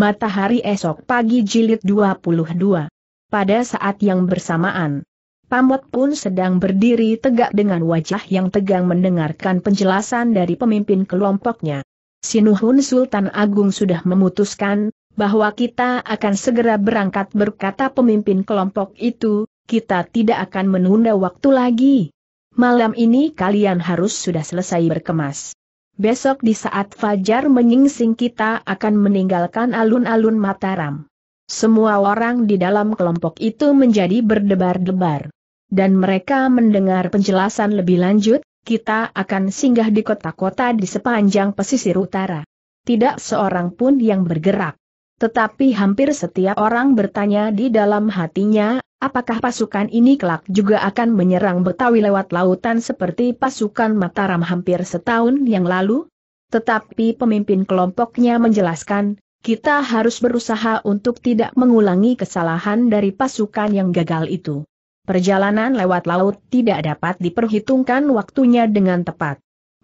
Matahari esok pagi jilid 22. Pada saat yang bersamaan, Pamot pun sedang berdiri tegak dengan wajah yang tegang mendengarkan penjelasan dari pemimpin kelompoknya. Sinuhun Sultan Agung sudah memutuskan bahwa kita akan segera berangkat berkata pemimpin kelompok itu, kita tidak akan menunda waktu lagi. Malam ini kalian harus sudah selesai berkemas besok di saat fajar menyingsing kita akan meninggalkan alun-alun Mataram. Semua orang di dalam kelompok itu menjadi berdebar-debar. Dan mereka mendengar penjelasan lebih lanjut, kita akan singgah di kota-kota di sepanjang pesisir utara. Tidak seorang pun yang bergerak. Tetapi hampir setiap orang bertanya di dalam hatinya, apakah pasukan ini kelak juga akan menyerang Betawi lewat lautan seperti pasukan Mataram hampir setahun yang lalu? Tetapi pemimpin kelompoknya menjelaskan, kita harus berusaha untuk tidak mengulangi kesalahan dari pasukan yang gagal itu. Perjalanan lewat laut tidak dapat diperhitungkan waktunya dengan tepat.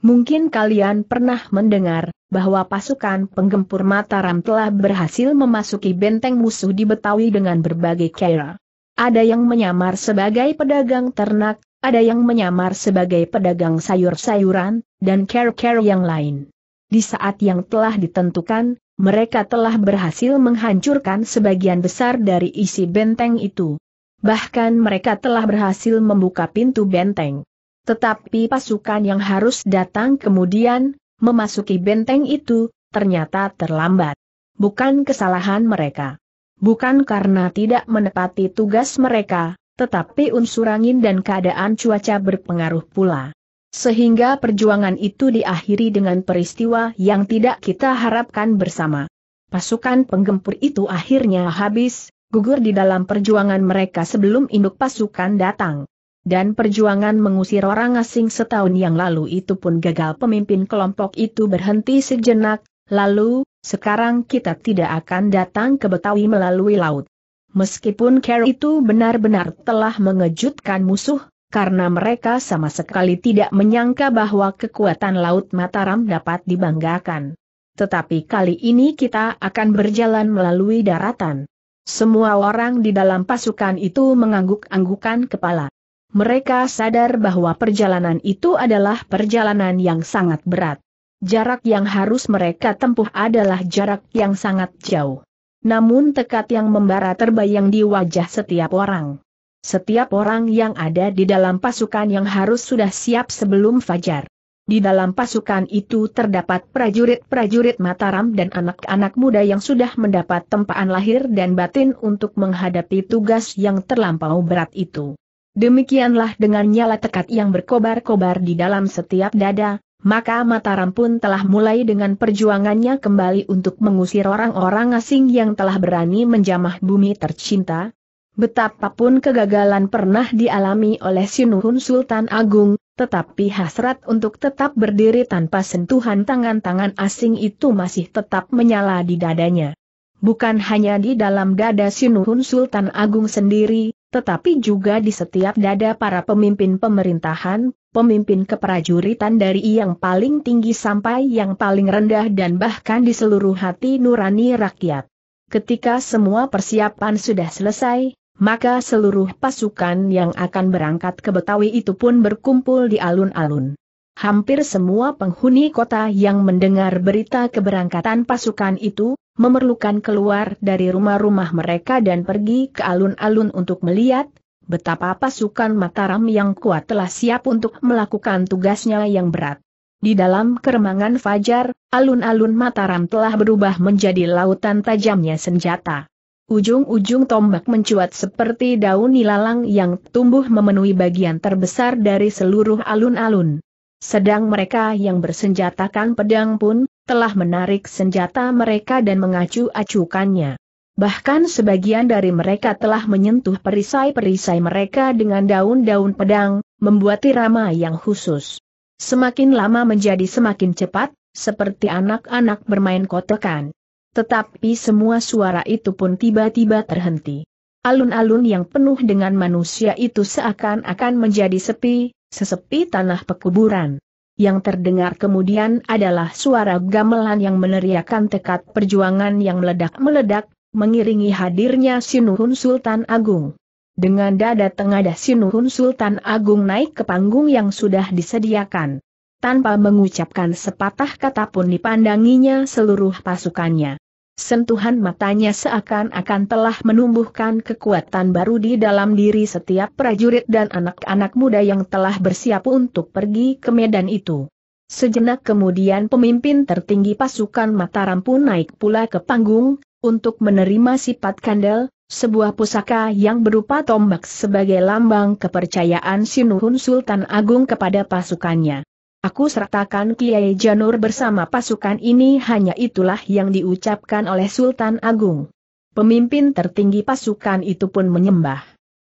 Mungkin kalian pernah mendengar bahwa pasukan penggempur Mataram telah berhasil memasuki benteng musuh di Betawi dengan berbagai cara. Ada yang menyamar sebagai pedagang ternak, ada yang menyamar sebagai pedagang sayur-sayuran, dan care-care yang lain. Di saat yang telah ditentukan, mereka telah berhasil menghancurkan sebagian besar dari isi benteng itu. Bahkan mereka telah berhasil membuka pintu benteng. Tetapi pasukan yang harus datang kemudian, memasuki benteng itu, ternyata terlambat. Bukan kesalahan mereka. Bukan karena tidak menepati tugas mereka, tetapi unsur angin dan keadaan cuaca berpengaruh pula. Sehingga perjuangan itu diakhiri dengan peristiwa yang tidak kita harapkan bersama. Pasukan penggempur itu akhirnya habis, gugur di dalam perjuangan mereka sebelum induk pasukan datang dan perjuangan mengusir orang asing setahun yang lalu itu pun gagal pemimpin kelompok itu berhenti sejenak, lalu, sekarang kita tidak akan datang ke Betawi melalui laut. Meskipun Care itu benar-benar telah mengejutkan musuh, karena mereka sama sekali tidak menyangka bahwa kekuatan Laut Mataram dapat dibanggakan. Tetapi kali ini kita akan berjalan melalui daratan. Semua orang di dalam pasukan itu mengangguk-anggukan kepala mereka sadar bahwa perjalanan itu adalah perjalanan yang sangat berat. Jarak yang harus mereka tempuh adalah jarak yang sangat jauh. Namun tekad yang membara terbayang di wajah setiap orang. Setiap orang yang ada di dalam pasukan yang harus sudah siap sebelum fajar. Di dalam pasukan itu terdapat prajurit-prajurit Mataram dan anak-anak muda yang sudah mendapat tempaan lahir dan batin untuk menghadapi tugas yang terlampau berat itu. Demikianlah dengan nyala tekat yang berkobar-kobar di dalam setiap dada, maka Mataram pun telah mulai dengan perjuangannya kembali untuk mengusir orang-orang asing yang telah berani menjamah bumi tercinta. Betapapun kegagalan pernah dialami oleh Sinuhun Sultan Agung, tetapi hasrat untuk tetap berdiri tanpa sentuhan tangan-tangan asing itu masih tetap menyala di dadanya. Bukan hanya di dalam dada Sinuhun Sultan Agung sendiri, tetapi juga di setiap dada para pemimpin pemerintahan, pemimpin keprajuritan dari yang paling tinggi sampai yang paling rendah dan bahkan di seluruh hati nurani rakyat. Ketika semua persiapan sudah selesai, maka seluruh pasukan yang akan berangkat ke Betawi itu pun berkumpul di alun-alun. Hampir semua penghuni kota yang mendengar berita keberangkatan pasukan itu, memerlukan keluar dari rumah-rumah mereka dan pergi ke alun-alun untuk melihat betapa pasukan Mataram yang kuat telah siap untuk melakukan tugasnya yang berat. Di dalam keremangan fajar, alun-alun Mataram telah berubah menjadi lautan tajamnya senjata. Ujung-ujung tombak mencuat seperti daun nilalang yang tumbuh memenuhi bagian terbesar dari seluruh alun-alun. Sedang mereka yang bersenjatakan pedang pun, telah menarik senjata mereka dan mengacu-acukannya. Bahkan sebagian dari mereka telah menyentuh perisai-perisai mereka dengan daun-daun pedang, membuat irama yang khusus. Semakin lama menjadi semakin cepat, seperti anak-anak bermain kotekan. Tetapi semua suara itu pun tiba-tiba terhenti. Alun-alun yang penuh dengan manusia itu seakan-akan menjadi sepi, sesepi tanah pekuburan. Yang terdengar kemudian adalah suara gamelan yang meneriakan tekad perjuangan yang meledak-meledak, mengiringi hadirnya Sinuhun Sultan Agung. Dengan dada tengadah Sinuhun Sultan Agung naik ke panggung yang sudah disediakan. Tanpa mengucapkan sepatah kata pun dipandanginya seluruh pasukannya. Sentuhan matanya seakan-akan telah menumbuhkan kekuatan baru di dalam diri setiap prajurit dan anak-anak muda yang telah bersiap untuk pergi ke medan itu. Sejenak kemudian pemimpin tertinggi pasukan Mataram pun naik pula ke panggung, untuk menerima sifat kandel, sebuah pusaka yang berupa tombak sebagai lambang kepercayaan Sinuhun Sultan Agung kepada pasukannya. Aku sertakan Kiai Janur bersama pasukan ini hanya itulah yang diucapkan oleh Sultan Agung. Pemimpin tertinggi pasukan itu pun menyembah.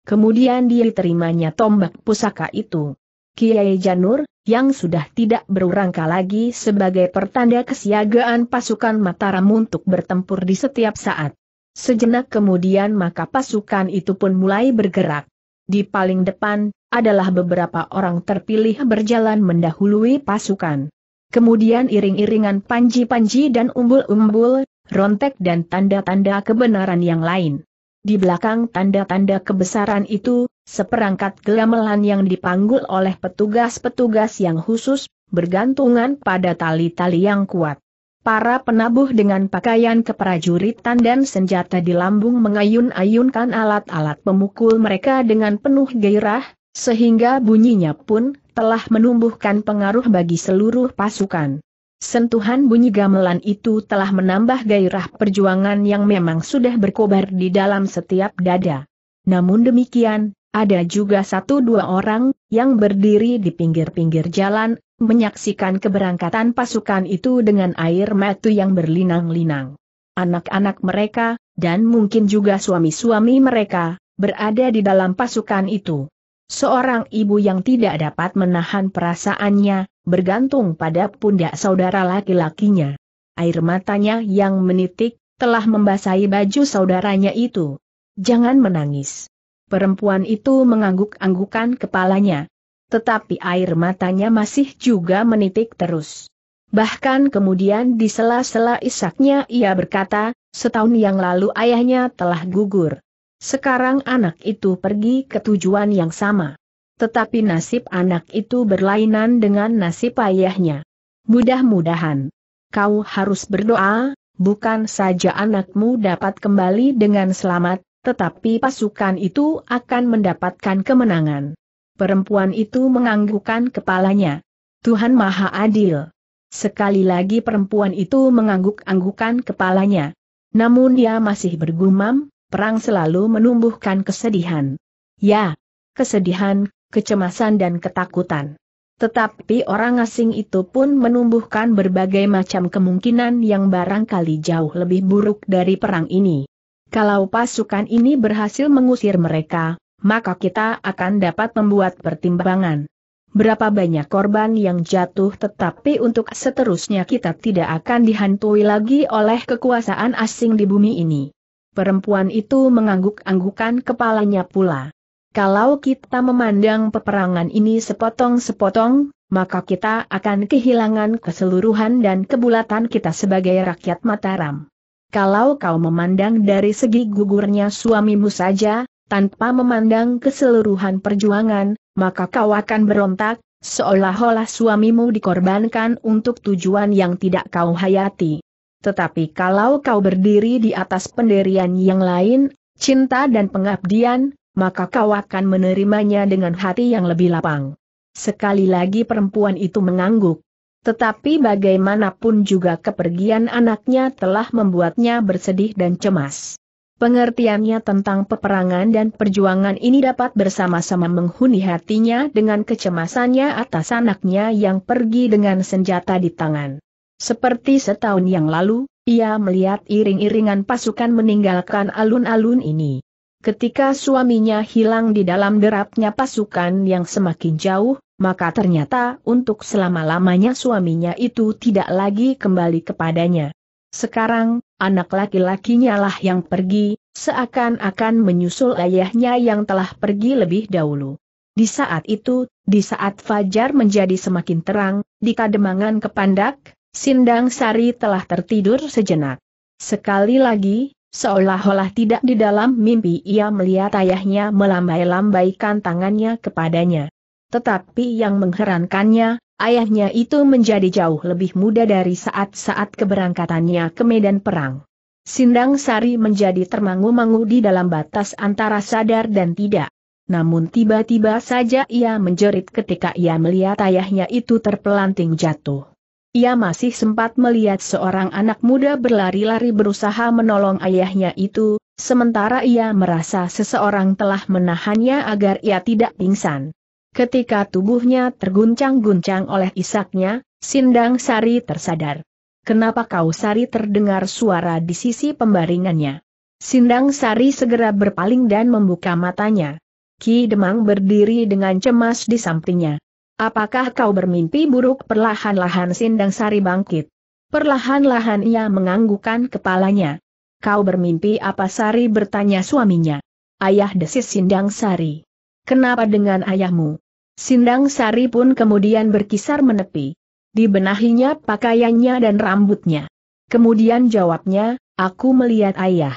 Kemudian dia diterimanya tombak pusaka itu. Kiai Janur, yang sudah tidak berurangka lagi sebagai pertanda kesiagaan pasukan Mataram untuk bertempur di setiap saat. Sejenak kemudian maka pasukan itu pun mulai bergerak. Di paling depan, adalah beberapa orang terpilih berjalan mendahului pasukan. Kemudian iring-iringan panji-panji dan umbul-umbul, rontek dan tanda-tanda kebenaran yang lain. Di belakang tanda-tanda kebesaran itu, seperangkat gelamelan yang dipanggul oleh petugas-petugas yang khusus, bergantungan pada tali-tali yang kuat. Para penabuh dengan pakaian keprajuritan dan senjata di lambung mengayun-ayunkan alat-alat pemukul mereka dengan penuh gairah, sehingga bunyinya pun telah menumbuhkan pengaruh bagi seluruh pasukan. Sentuhan bunyi gamelan itu telah menambah gairah perjuangan yang memang sudah berkobar di dalam setiap dada. Namun demikian, ada juga satu dua orang yang berdiri di pinggir-pinggir jalan, menyaksikan keberangkatan pasukan itu dengan air mata yang berlinang-linang. Anak-anak mereka, dan mungkin juga suami-suami mereka, berada di dalam pasukan itu seorang ibu yang tidak dapat menahan perasaannya, bergantung pada pundak saudara laki-lakinya. Air matanya yang menitik, telah membasahi baju saudaranya itu. Jangan menangis. Perempuan itu mengangguk-anggukan kepalanya. Tetapi air matanya masih juga menitik terus. Bahkan kemudian di sela-sela isaknya ia berkata, setahun yang lalu ayahnya telah gugur. Sekarang anak itu pergi ke tujuan yang sama. Tetapi nasib anak itu berlainan dengan nasib ayahnya. Mudah-mudahan. Kau harus berdoa, bukan saja anakmu dapat kembali dengan selamat, tetapi pasukan itu akan mendapatkan kemenangan. Perempuan itu menganggukkan kepalanya. Tuhan Maha Adil. Sekali lagi perempuan itu mengangguk-anggukan kepalanya. Namun dia masih bergumam, perang selalu menumbuhkan kesedihan. Ya, kesedihan, kecemasan dan ketakutan. Tetapi orang asing itu pun menumbuhkan berbagai macam kemungkinan yang barangkali jauh lebih buruk dari perang ini. Kalau pasukan ini berhasil mengusir mereka, maka kita akan dapat membuat pertimbangan. Berapa banyak korban yang jatuh tetapi untuk seterusnya kita tidak akan dihantui lagi oleh kekuasaan asing di bumi ini. Perempuan itu mengangguk-anggukan kepalanya pula. Kalau kita memandang peperangan ini sepotong-sepotong, maka kita akan kehilangan keseluruhan dan kebulatan kita sebagai rakyat Mataram. Kalau kau memandang dari segi gugurnya suamimu saja, tanpa memandang keseluruhan perjuangan, maka kau akan berontak, seolah-olah suamimu dikorbankan untuk tujuan yang tidak kau hayati. Tetapi kalau kau berdiri di atas penderian yang lain, cinta dan pengabdian, maka kau akan menerimanya dengan hati yang lebih lapang. Sekali lagi perempuan itu mengangguk. Tetapi bagaimanapun juga kepergian anaknya telah membuatnya bersedih dan cemas. Pengertiannya tentang peperangan dan perjuangan ini dapat bersama-sama menghuni hatinya dengan kecemasannya atas anaknya yang pergi dengan senjata di tangan. Seperti setahun yang lalu, ia melihat iring-iringan pasukan meninggalkan alun-alun ini. Ketika suaminya hilang di dalam derapnya pasukan yang semakin jauh, maka ternyata untuk selama-lamanya suaminya itu tidak lagi kembali kepadanya. Sekarang, anak laki-lakinya lah yang pergi, seakan-akan menyusul ayahnya yang telah pergi lebih dahulu. Di saat itu, di saat fajar menjadi semakin terang, di kademangan kepandak, Sindang Sari telah tertidur sejenak. Sekali lagi, seolah-olah tidak di dalam mimpi ia melihat ayahnya melambai-lambaikan tangannya kepadanya. Tetapi yang mengherankannya, ayahnya itu menjadi jauh lebih muda dari saat-saat keberangkatannya ke medan perang. Sindang Sari menjadi termangu-mangu di dalam batas antara sadar dan tidak. Namun tiba-tiba saja ia menjerit ketika ia melihat ayahnya itu terpelanting jatuh. Ia masih sempat melihat seorang anak muda berlari-lari berusaha menolong ayahnya itu, sementara ia merasa seseorang telah menahannya agar ia tidak pingsan. Ketika tubuhnya terguncang-guncang oleh isaknya, Sindang Sari tersadar. Kenapa kau Sari terdengar suara di sisi pembaringannya? Sindang Sari segera berpaling dan membuka matanya. Ki Demang berdiri dengan cemas di sampingnya. Apakah kau bermimpi buruk perlahan-lahan Sindang Sari bangkit? Perlahan-lahan ia menganggukkan kepalanya. Kau bermimpi apa Sari bertanya suaminya. Ayah desis Sindang Sari. Kenapa dengan ayahmu? Sindang Sari pun kemudian berkisar menepi. Dibenahinya pakaiannya dan rambutnya. Kemudian jawabnya, aku melihat ayah.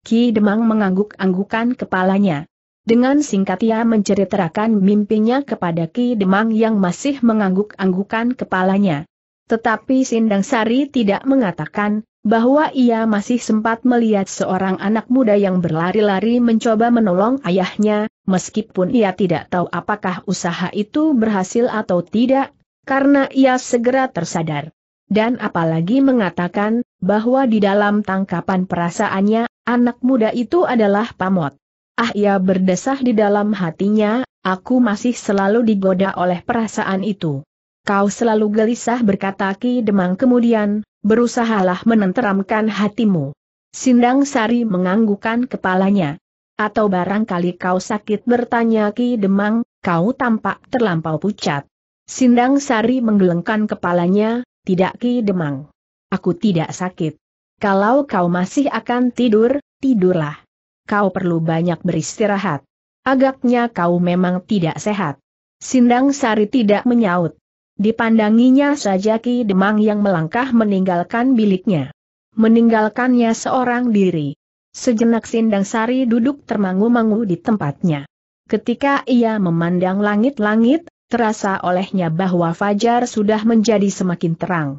Ki Demang mengangguk-anggukan kepalanya. Dengan singkat ia menceritakan mimpinya kepada Ki Demang yang masih mengangguk-anggukan kepalanya. Tetapi Sindang Sari tidak mengatakan, bahwa ia masih sempat melihat seorang anak muda yang berlari-lari mencoba menolong ayahnya, meskipun ia tidak tahu apakah usaha itu berhasil atau tidak, karena ia segera tersadar. Dan apalagi mengatakan, bahwa di dalam tangkapan perasaannya, anak muda itu adalah pamot. Ah ya berdesah di dalam hatinya, aku masih selalu digoda oleh perasaan itu. Kau selalu gelisah berkata Ki Demang kemudian, berusahalah menenteramkan hatimu. Sindang Sari menganggukan kepalanya. Atau barangkali kau sakit bertanya Ki Demang, kau tampak terlampau pucat. Sindang Sari menggelengkan kepalanya, tidak Ki Demang. Aku tidak sakit. Kalau kau masih akan tidur, tidurlah kau perlu banyak beristirahat. Agaknya kau memang tidak sehat. Sindang Sari tidak menyaut. Dipandanginya saja Ki Demang yang melangkah meninggalkan biliknya. Meninggalkannya seorang diri. Sejenak Sindang Sari duduk termangu-mangu di tempatnya. Ketika ia memandang langit-langit, terasa olehnya bahwa fajar sudah menjadi semakin terang.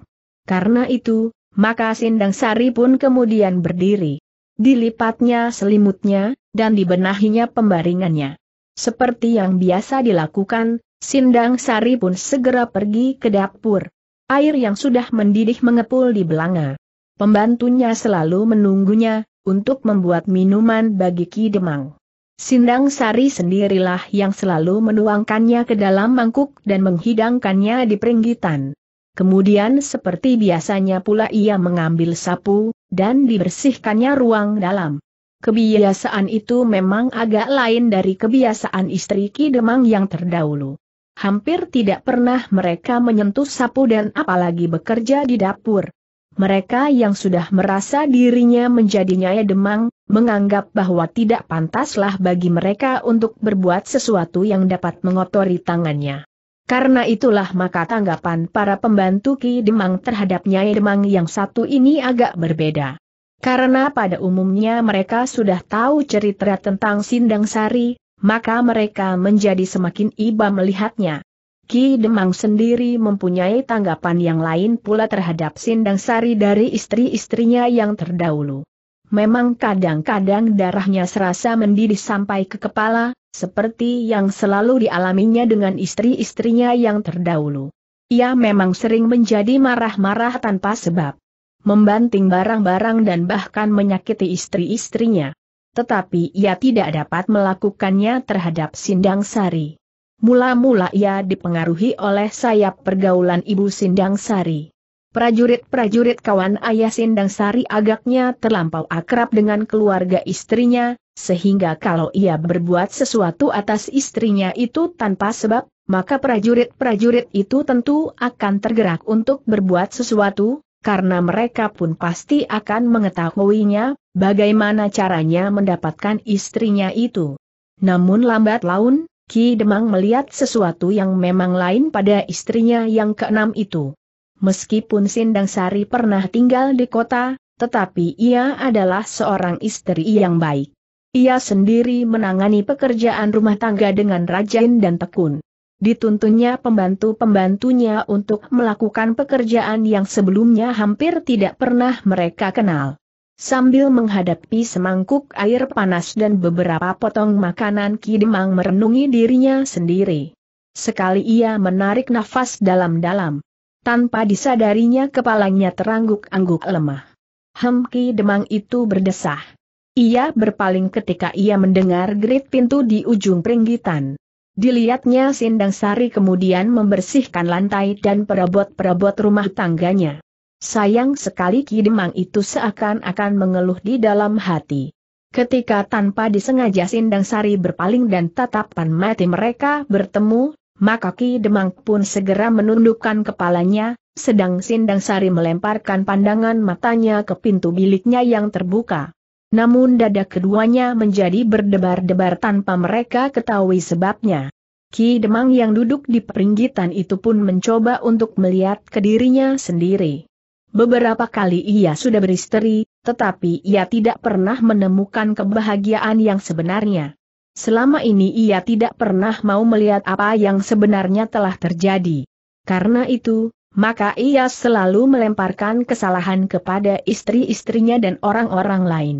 Karena itu, maka Sindang Sari pun kemudian berdiri. Dilipatnya selimutnya, dan dibenahinya pembaringannya. Seperti yang biasa dilakukan, Sindang Sari pun segera pergi ke dapur. Air yang sudah mendidih mengepul di belanga. Pembantunya selalu menunggunya, untuk membuat minuman bagi Ki Demang. Sindang Sari sendirilah yang selalu menuangkannya ke dalam mangkuk dan menghidangkannya di peringgitan. Kemudian seperti biasanya pula ia mengambil sapu, dan dibersihkannya ruang dalam. Kebiasaan itu memang agak lain dari kebiasaan istri Ki Demang yang terdahulu. Hampir tidak pernah mereka menyentuh sapu dan apalagi bekerja di dapur. Mereka yang sudah merasa dirinya menjadi Nyai Demang, menganggap bahwa tidak pantaslah bagi mereka untuk berbuat sesuatu yang dapat mengotori tangannya. Karena itulah maka tanggapan para pembantu Ki Demang terhadap Nyai Demang yang satu ini agak berbeda. Karena pada umumnya mereka sudah tahu cerita tentang Sindang Sari, maka mereka menjadi semakin iba melihatnya. Ki Demang sendiri mempunyai tanggapan yang lain pula terhadap Sindang Sari dari istri-istrinya yang terdahulu. Memang kadang-kadang darahnya serasa mendidih sampai ke kepala, seperti yang selalu dialaminya dengan istri-istrinya yang terdahulu. Ia memang sering menjadi marah-marah tanpa sebab. Membanting barang-barang dan bahkan menyakiti istri-istrinya. Tetapi ia tidak dapat melakukannya terhadap Sindang Sari. Mula-mula ia dipengaruhi oleh sayap pergaulan ibu Sindang Sari. Prajurit-prajurit kawan ayah Sindang Sari agaknya terlampau akrab dengan keluarga istrinya, sehingga kalau ia berbuat sesuatu atas istrinya itu tanpa sebab, maka prajurit-prajurit itu tentu akan tergerak untuk berbuat sesuatu, karena mereka pun pasti akan mengetahuinya, bagaimana caranya mendapatkan istrinya itu. Namun lambat laun, Ki Demang melihat sesuatu yang memang lain pada istrinya yang keenam itu. Meskipun Sindang Sari pernah tinggal di kota, tetapi ia adalah seorang istri yang baik. Ia sendiri menangani pekerjaan rumah tangga dengan rajin dan tekun. Dituntunnya pembantu-pembantunya untuk melakukan pekerjaan yang sebelumnya hampir tidak pernah mereka kenal. Sambil menghadapi semangkuk air panas dan beberapa potong makanan Kidemang merenungi dirinya sendiri. Sekali ia menarik nafas dalam-dalam. Tanpa disadarinya kepalanya terangguk-angguk lemah. Hem Kidemang itu berdesah. Ia berpaling ketika ia mendengar gerit pintu di ujung peringgitan. Dilihatnya Sindang Sari kemudian membersihkan lantai dan perabot-perabot rumah tangganya. Sayang sekali Ki Demang itu seakan-akan mengeluh di dalam hati. Ketika tanpa disengaja Sindang Sari berpaling dan tatapan mati mereka bertemu, maka Ki Demang pun segera menundukkan kepalanya, sedang Sindang Sari melemparkan pandangan matanya ke pintu biliknya yang terbuka. Namun dada keduanya menjadi berdebar-debar tanpa mereka ketahui sebabnya. Ki Demang yang duduk di peringgitan itu pun mencoba untuk melihat ke dirinya sendiri. Beberapa kali ia sudah beristri, tetapi ia tidak pernah menemukan kebahagiaan yang sebenarnya. Selama ini ia tidak pernah mau melihat apa yang sebenarnya telah terjadi. Karena itu, maka ia selalu melemparkan kesalahan kepada istri-istrinya dan orang-orang lain.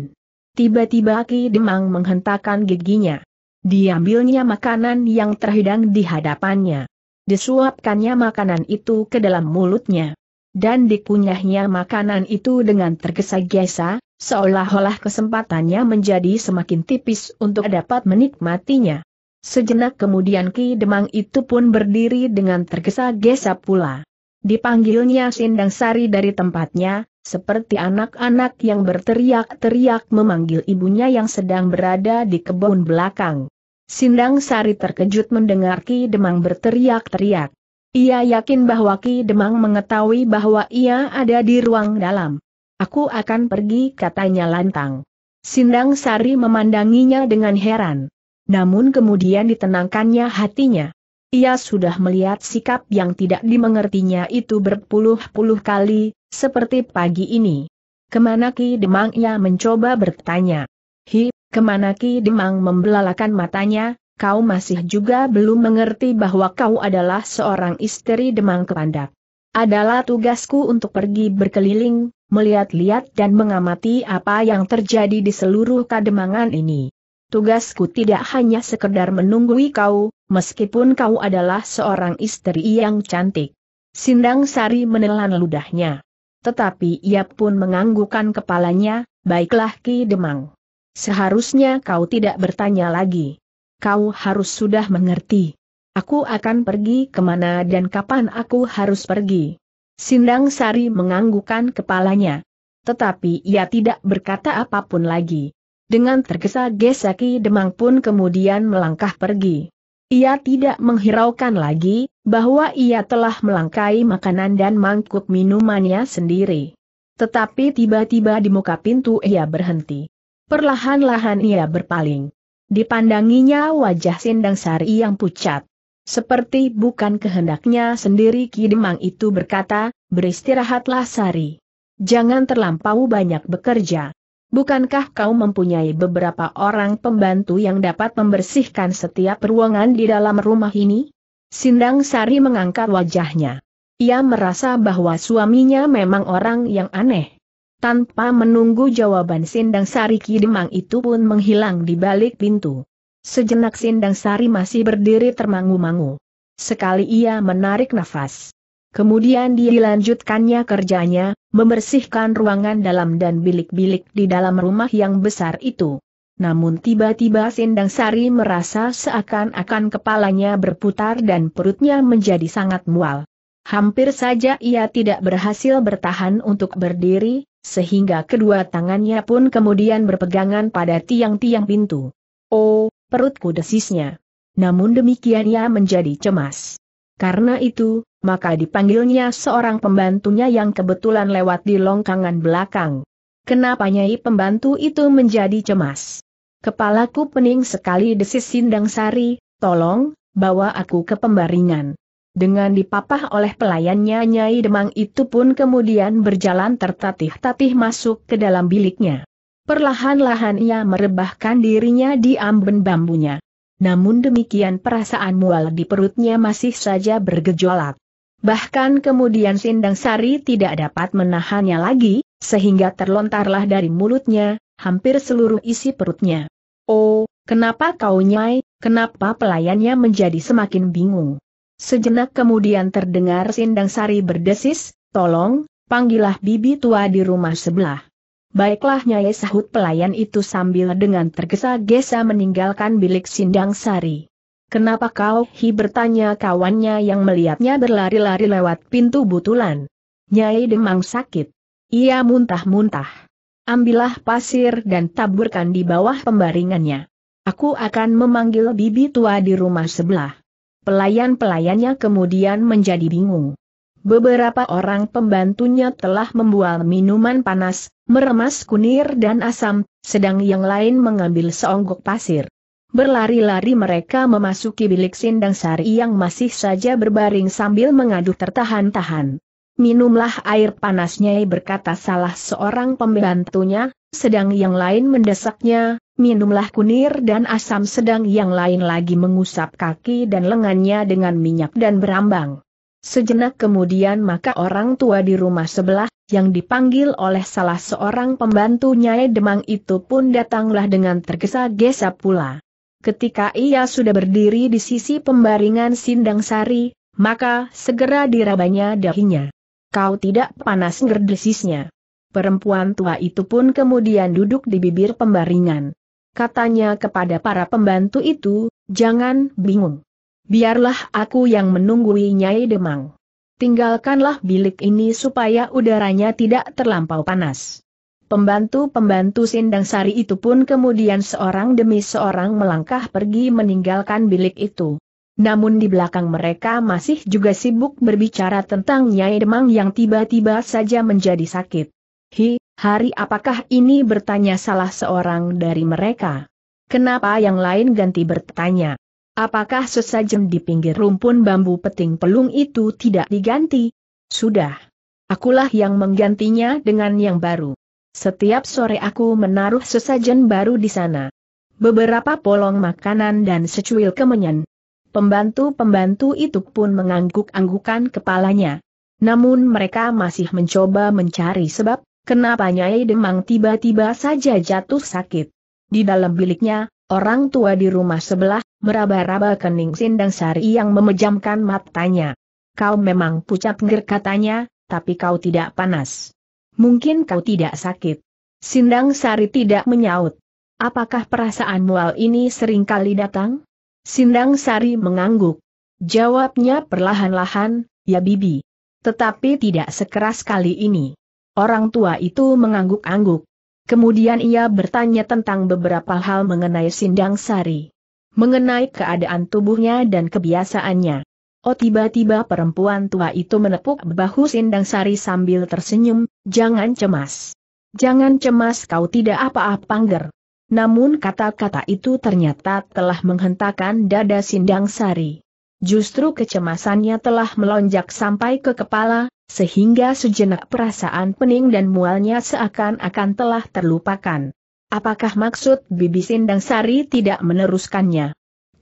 Tiba-tiba Ki Demang menghentakkan giginya. Diambilnya makanan yang terhidang di hadapannya. Disuapkannya makanan itu ke dalam mulutnya. Dan dikunyahnya makanan itu dengan tergesa-gesa, seolah-olah kesempatannya menjadi semakin tipis untuk dapat menikmatinya. Sejenak kemudian Ki Demang itu pun berdiri dengan tergesa-gesa pula. Dipanggilnya Sindang Sari dari tempatnya, seperti anak-anak yang berteriak-teriak memanggil ibunya yang sedang berada di kebun belakang. Sindang Sari terkejut mendengar Ki Demang berteriak-teriak. Ia yakin bahwa Ki Demang mengetahui bahwa ia ada di ruang dalam. Aku akan pergi katanya lantang. Sindang Sari memandanginya dengan heran. Namun kemudian ditenangkannya hatinya. Ia sudah melihat sikap yang tidak dimengertinya itu berpuluh-puluh kali, seperti pagi ini. Kemana Ki Demang ia mencoba bertanya. Hi, kemana Ki Demang membelalakan matanya, kau masih juga belum mengerti bahwa kau adalah seorang istri Demang Kepandak. Adalah tugasku untuk pergi berkeliling, melihat-lihat dan mengamati apa yang terjadi di seluruh kademangan ini tugasku tidak hanya sekedar menunggui kau, meskipun kau adalah seorang istri yang cantik. Sindang Sari menelan ludahnya. Tetapi ia pun menganggukkan kepalanya, baiklah Ki Demang. Seharusnya kau tidak bertanya lagi. Kau harus sudah mengerti. Aku akan pergi kemana dan kapan aku harus pergi. Sindang Sari menganggukkan kepalanya. Tetapi ia tidak berkata apapun lagi. Dengan tergesa-gesa Ki Demang pun kemudian melangkah pergi. Ia tidak menghiraukan lagi, bahwa ia telah melangkai makanan dan mangkuk minumannya sendiri. Tetapi tiba-tiba di muka pintu ia berhenti. Perlahan-lahan ia berpaling. Dipandanginya wajah Sindang Sari yang pucat. Seperti bukan kehendaknya sendiri Ki Demang itu berkata, beristirahatlah Sari. Jangan terlampau banyak bekerja. Bukankah kau mempunyai beberapa orang pembantu yang dapat membersihkan setiap ruangan di dalam rumah ini? Sindang Sari mengangkat wajahnya. Ia merasa bahwa suaminya memang orang yang aneh. Tanpa menunggu jawaban Sindang Sari Kidemang itu pun menghilang di balik pintu. Sejenak Sindang Sari masih berdiri termangu-mangu. Sekali ia menarik nafas. Kemudian dilanjutkannya kerjanya, membersihkan ruangan dalam dan bilik-bilik di dalam rumah yang besar itu. Namun tiba-tiba Sindang Sari merasa seakan-akan kepalanya berputar dan perutnya menjadi sangat mual. Hampir saja ia tidak berhasil bertahan untuk berdiri, sehingga kedua tangannya pun kemudian berpegangan pada tiang-tiang pintu. Oh, perutku desisnya. Namun demikian ia menjadi cemas. Karena itu, maka dipanggilnya seorang pembantunya yang kebetulan lewat di longkangan belakang. Kenapa nyai pembantu itu menjadi cemas? Kepalaku pening sekali desis Sindang Sari, tolong, bawa aku ke pembaringan. Dengan dipapah oleh pelayannya Nyai Demang itu pun kemudian berjalan tertatih-tatih masuk ke dalam biliknya. Perlahan-lahan ia merebahkan dirinya di amben bambunya. Namun demikian perasaan mual di perutnya masih saja bergejolak. Bahkan kemudian Sindang Sari tidak dapat menahannya lagi, sehingga terlontarlah dari mulutnya, hampir seluruh isi perutnya. Oh, kenapa kau nyai, kenapa pelayannya menjadi semakin bingung. Sejenak kemudian terdengar Sindang Sari berdesis, tolong, panggillah bibi tua di rumah sebelah. Baiklah Nyai sahut pelayan itu sambil dengan tergesa-gesa meninggalkan bilik Sindang Sari. Kenapa kau? Hi bertanya kawannya yang melihatnya berlari-lari lewat pintu butulan. Nyai demang sakit. Ia muntah-muntah. Ambillah pasir dan taburkan di bawah pembaringannya. Aku akan memanggil bibi tua di rumah sebelah. Pelayan-pelayannya kemudian menjadi bingung. Beberapa orang pembantunya telah membual minuman panas, meremas kunir dan asam, sedang yang lain mengambil seonggok pasir. Berlari-lari mereka memasuki bilik sindang sari yang masih saja berbaring sambil mengaduh tertahan-tahan. Minumlah air panasnya berkata salah seorang pembantunya, sedang yang lain mendesaknya, minumlah kunir dan asam sedang yang lain lagi mengusap kaki dan lengannya dengan minyak dan berambang. Sejenak kemudian maka orang tua di rumah sebelah, yang dipanggil oleh salah seorang pembantunya Demang itu pun datanglah dengan tergesa-gesa pula. Ketika ia sudah berdiri di sisi pembaringan Sindang Sari, maka segera dirabanya dahinya. Kau tidak panas ngerdesisnya. Perempuan tua itu pun kemudian duduk di bibir pembaringan. Katanya kepada para pembantu itu, jangan bingung. Biarlah aku yang menunggui Nyai Demang. Tinggalkanlah bilik ini supaya udaranya tidak terlampau panas. Pembantu-pembantu Sindang Sari itu pun kemudian seorang demi seorang melangkah pergi meninggalkan bilik itu. Namun di belakang mereka masih juga sibuk berbicara tentang Nyai Demang yang tiba-tiba saja menjadi sakit. Hi, hari apakah ini bertanya salah seorang dari mereka? Kenapa yang lain ganti bertanya? Apakah sesajen di pinggir rumpun bambu peting pelung itu tidak diganti? Sudah. Akulah yang menggantinya dengan yang baru. Setiap sore aku menaruh sesajen baru di sana. Beberapa polong makanan dan secuil kemenyan. Pembantu-pembantu itu pun mengangguk-anggukan kepalanya. Namun mereka masih mencoba mencari sebab, kenapa Nyai Demang tiba-tiba saja jatuh sakit. Di dalam biliknya, orang tua di rumah sebelah, meraba-raba kening Sindang Sari yang memejamkan matanya. Kau memang pucat ngger tapi kau tidak panas. Mungkin kau tidak sakit. Sindang Sari tidak menyaut. Apakah perasaan mual ini sering kali datang? Sindang Sari mengangguk. Jawabnya perlahan-lahan, ya bibi. Tetapi tidak sekeras kali ini. Orang tua itu mengangguk-angguk. Kemudian ia bertanya tentang beberapa hal mengenai Sindang Sari. Mengenai keadaan tubuhnya dan kebiasaannya. Oh tiba-tiba perempuan tua itu menepuk bahu Sindang Sari sambil tersenyum, jangan cemas. Jangan cemas kau tidak apa-apa ngger. Namun kata-kata itu ternyata telah menghentakkan dada Sindang Sari. Justru kecemasannya telah melonjak sampai ke kepala, sehingga sejenak perasaan pening dan mualnya seakan-akan telah terlupakan. Apakah maksud Bibi Sindang Sari tidak meneruskannya?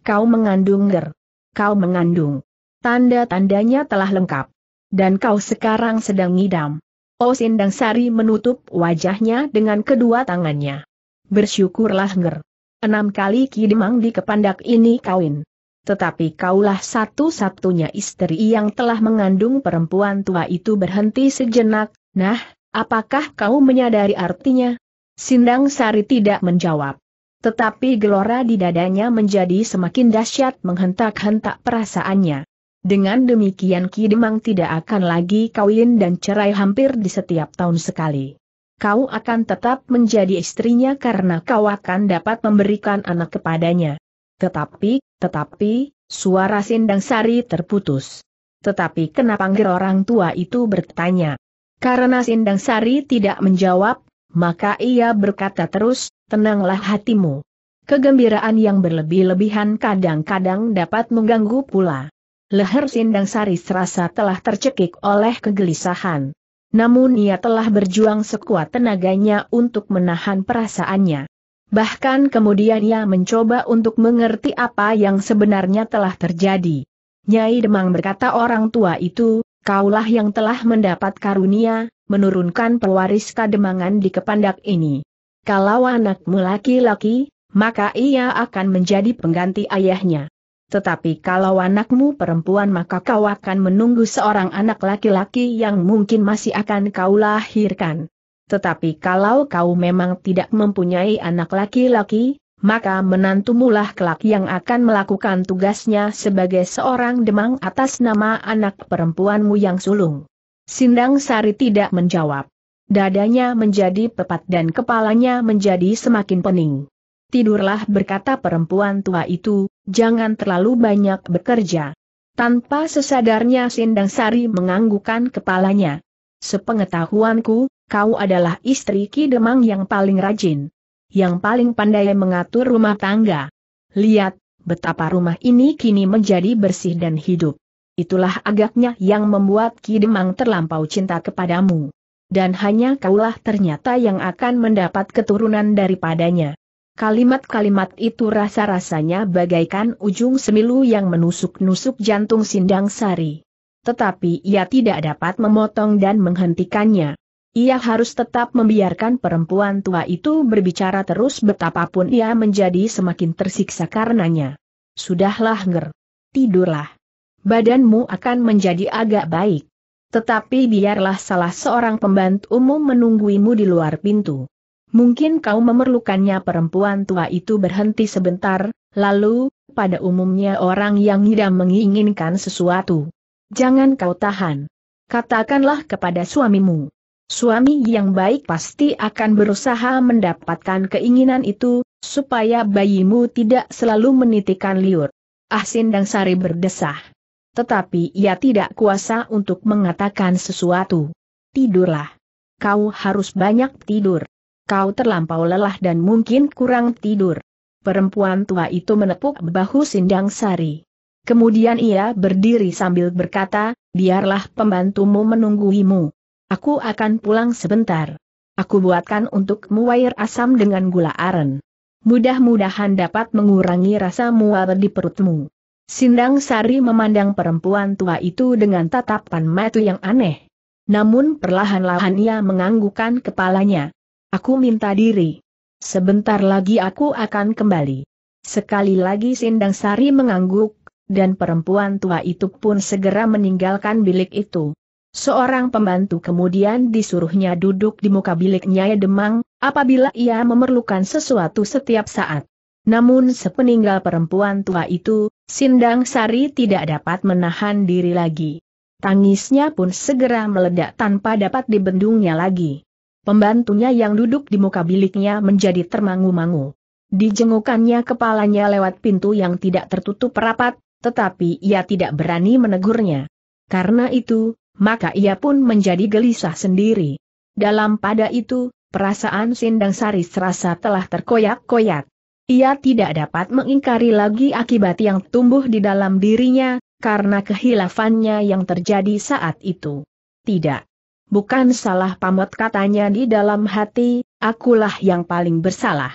Kau mengandung ger. Kau mengandung. Tanda-tandanya telah lengkap. Dan kau sekarang sedang ngidam. Oh Sindang Sari menutup wajahnya dengan kedua tangannya. Bersyukurlah Nger. Enam kali kidemang di kepandak ini kawin. Tetapi kaulah satu-satunya istri yang telah mengandung perempuan tua itu berhenti sejenak, nah, apakah kau menyadari artinya? Sindang Sari tidak menjawab. Tetapi gelora di dadanya menjadi semakin dahsyat menghentak-hentak perasaannya. Dengan demikian Ki Demang tidak akan lagi kawin dan cerai hampir di setiap tahun sekali. Kau akan tetap menjadi istrinya karena kau akan dapat memberikan anak kepadanya. Tetapi, tetapi, suara Sindang Sari terputus. Tetapi kenapa orang tua itu bertanya? Karena Sindang Sari tidak menjawab, maka ia berkata terus, tenanglah hatimu. Kegembiraan yang berlebih-lebihan kadang-kadang dapat mengganggu pula leher Sindang Sari serasa telah tercekik oleh kegelisahan. Namun ia telah berjuang sekuat tenaganya untuk menahan perasaannya. Bahkan kemudian ia mencoba untuk mengerti apa yang sebenarnya telah terjadi. Nyai Demang berkata orang tua itu, kaulah yang telah mendapat karunia, menurunkan pewaris kademangan di kepandak ini. Kalau anakmu laki-laki, maka ia akan menjadi pengganti ayahnya. Tetapi kalau anakmu perempuan maka kau akan menunggu seorang anak laki-laki yang mungkin masih akan kau lahirkan. Tetapi kalau kau memang tidak mempunyai anak laki-laki, maka menantumulah kelak yang akan melakukan tugasnya sebagai seorang demang atas nama anak perempuanmu yang sulung. Sindang Sari tidak menjawab. Dadanya menjadi pepat dan kepalanya menjadi semakin pening. Tidurlah berkata perempuan tua itu, jangan terlalu banyak bekerja. Tanpa sesadarnya Sindang Sari menganggukan kepalanya. Sepengetahuanku, kau adalah istri Ki Demang yang paling rajin. Yang paling pandai mengatur rumah tangga. Lihat, betapa rumah ini kini menjadi bersih dan hidup. Itulah agaknya yang membuat Ki Demang terlampau cinta kepadamu. Dan hanya kaulah ternyata yang akan mendapat keturunan daripadanya. Kalimat-kalimat itu rasa-rasanya bagaikan ujung semilu yang menusuk-nusuk jantung Sindang Sari. Tetapi ia tidak dapat memotong dan menghentikannya. Ia harus tetap membiarkan perempuan tua itu berbicara terus betapapun ia menjadi semakin tersiksa karenanya. Sudahlah ger. Tidurlah. Badanmu akan menjadi agak baik. Tetapi biarlah salah seorang pembantu umum menungguimu di luar pintu. Mungkin kau memerlukannya perempuan tua itu berhenti sebentar, lalu, pada umumnya orang yang tidak menginginkan sesuatu. Jangan kau tahan. Katakanlah kepada suamimu. Suami yang baik pasti akan berusaha mendapatkan keinginan itu, supaya bayimu tidak selalu menitikan liur. Ahsin Sari berdesah. Tetapi ia tidak kuasa untuk mengatakan sesuatu. Tidurlah. Kau harus banyak tidur kau terlampau lelah dan mungkin kurang tidur. Perempuan tua itu menepuk bahu Sindang Sari. Kemudian ia berdiri sambil berkata, biarlah pembantumu menungguimu. Aku akan pulang sebentar. Aku buatkan untuk air asam dengan gula aren. Mudah-mudahan dapat mengurangi rasa mual di perutmu. Sindang Sari memandang perempuan tua itu dengan tatapan mata yang aneh. Namun perlahan-lahan ia menganggukkan kepalanya. Aku minta diri. Sebentar lagi aku akan kembali. Sekali lagi Sindang Sari mengangguk, dan perempuan tua itu pun segera meninggalkan bilik itu. Seorang pembantu kemudian disuruhnya duduk di muka bilik Nyai Demang, apabila ia memerlukan sesuatu setiap saat. Namun sepeninggal perempuan tua itu, Sindang Sari tidak dapat menahan diri lagi. Tangisnya pun segera meledak tanpa dapat dibendungnya lagi. Pembantunya yang duduk di muka biliknya menjadi termangu-mangu. Dijengukannya kepalanya lewat pintu yang tidak tertutup rapat, tetapi ia tidak berani menegurnya. Karena itu, maka ia pun menjadi gelisah sendiri. Dalam pada itu, perasaan Sindang Sari serasa telah terkoyak-koyak. Ia tidak dapat mengingkari lagi akibat yang tumbuh di dalam dirinya, karena kehilafannya yang terjadi saat itu. Tidak. Bukan salah pamot katanya di dalam hati, akulah yang paling bersalah.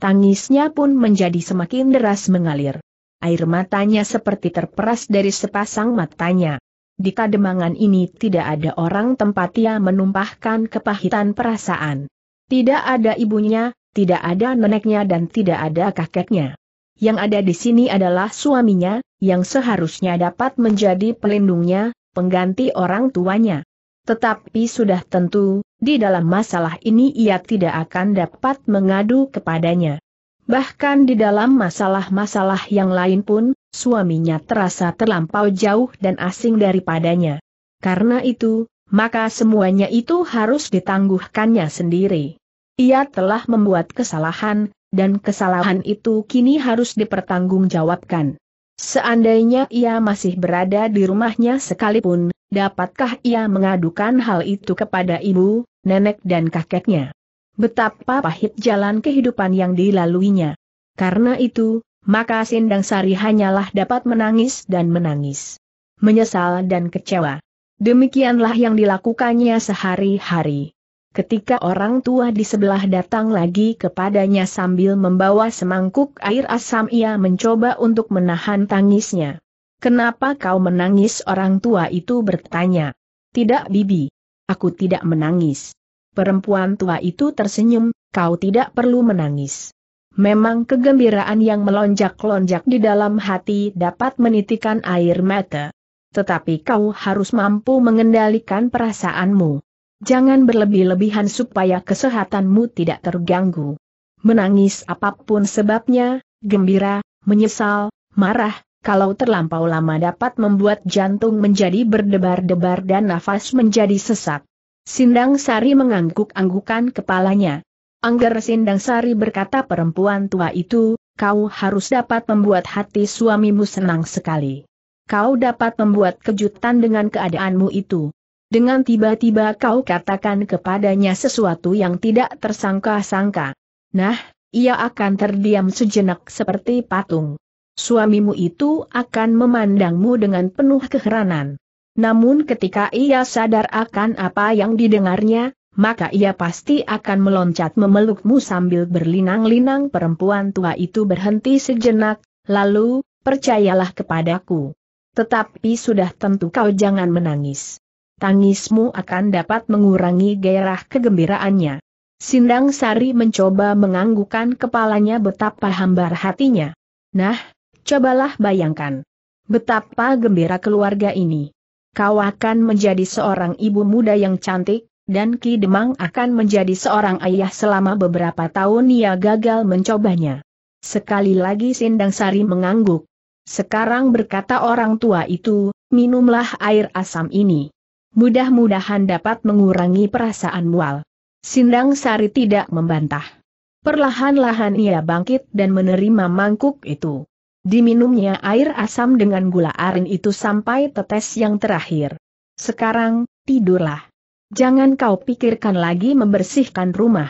Tangisnya pun menjadi semakin deras mengalir. Air matanya seperti terperas dari sepasang matanya. Di kademangan ini tidak ada orang tempat ia menumpahkan kepahitan perasaan. Tidak ada ibunya, tidak ada neneknya dan tidak ada kakeknya. Yang ada di sini adalah suaminya, yang seharusnya dapat menjadi pelindungnya, pengganti orang tuanya. Tetapi sudah tentu, di dalam masalah ini ia tidak akan dapat mengadu kepadanya. Bahkan di dalam masalah-masalah yang lain pun, suaminya terasa terlampau jauh dan asing daripadanya. Karena itu, maka semuanya itu harus ditangguhkannya sendiri. Ia telah membuat kesalahan, dan kesalahan itu kini harus dipertanggungjawabkan. Seandainya ia masih berada di rumahnya sekalipun, Dapatkah ia mengadukan hal itu kepada ibu, nenek dan kakeknya? Betapa pahit jalan kehidupan yang dilaluinya. Karena itu, maka Sindang Sari hanyalah dapat menangis dan menangis. Menyesal dan kecewa. Demikianlah yang dilakukannya sehari-hari. Ketika orang tua di sebelah datang lagi kepadanya sambil membawa semangkuk air asam ia mencoba untuk menahan tangisnya. Kenapa kau menangis orang tua itu bertanya. Tidak bibi. Aku tidak menangis. Perempuan tua itu tersenyum, kau tidak perlu menangis. Memang kegembiraan yang melonjak-lonjak di dalam hati dapat menitikan air mata. Tetapi kau harus mampu mengendalikan perasaanmu. Jangan berlebih-lebihan supaya kesehatanmu tidak terganggu. Menangis apapun sebabnya, gembira, menyesal, marah, kalau terlampau lama dapat membuat jantung menjadi berdebar-debar dan nafas menjadi sesak. Sindang Sari mengangguk-anggukan kepalanya. Angger Sindang Sari berkata perempuan tua itu, kau harus dapat membuat hati suamimu senang sekali. Kau dapat membuat kejutan dengan keadaanmu itu. Dengan tiba-tiba kau katakan kepadanya sesuatu yang tidak tersangka-sangka. Nah, ia akan terdiam sejenak seperti patung. Suamimu itu akan memandangmu dengan penuh keheranan. Namun ketika ia sadar akan apa yang didengarnya, maka ia pasti akan meloncat memelukmu sambil berlinang-linang perempuan tua itu berhenti sejenak, lalu, percayalah kepadaku. Tetapi sudah tentu kau jangan menangis. Tangismu akan dapat mengurangi gairah kegembiraannya. Sindang Sari mencoba menganggukan kepalanya betapa hambar hatinya. Nah, Cobalah bayangkan. Betapa gembira keluarga ini. Kau akan menjadi seorang ibu muda yang cantik, dan Ki Demang akan menjadi seorang ayah selama beberapa tahun ia gagal mencobanya. Sekali lagi Sindang Sari mengangguk. Sekarang berkata orang tua itu, minumlah air asam ini. Mudah-mudahan dapat mengurangi perasaan mual. Sindang Sari tidak membantah. Perlahan-lahan ia bangkit dan menerima mangkuk itu. Diminumnya air asam dengan gula aren itu sampai tetes yang terakhir. Sekarang, tidurlah. Jangan kau pikirkan lagi membersihkan rumah.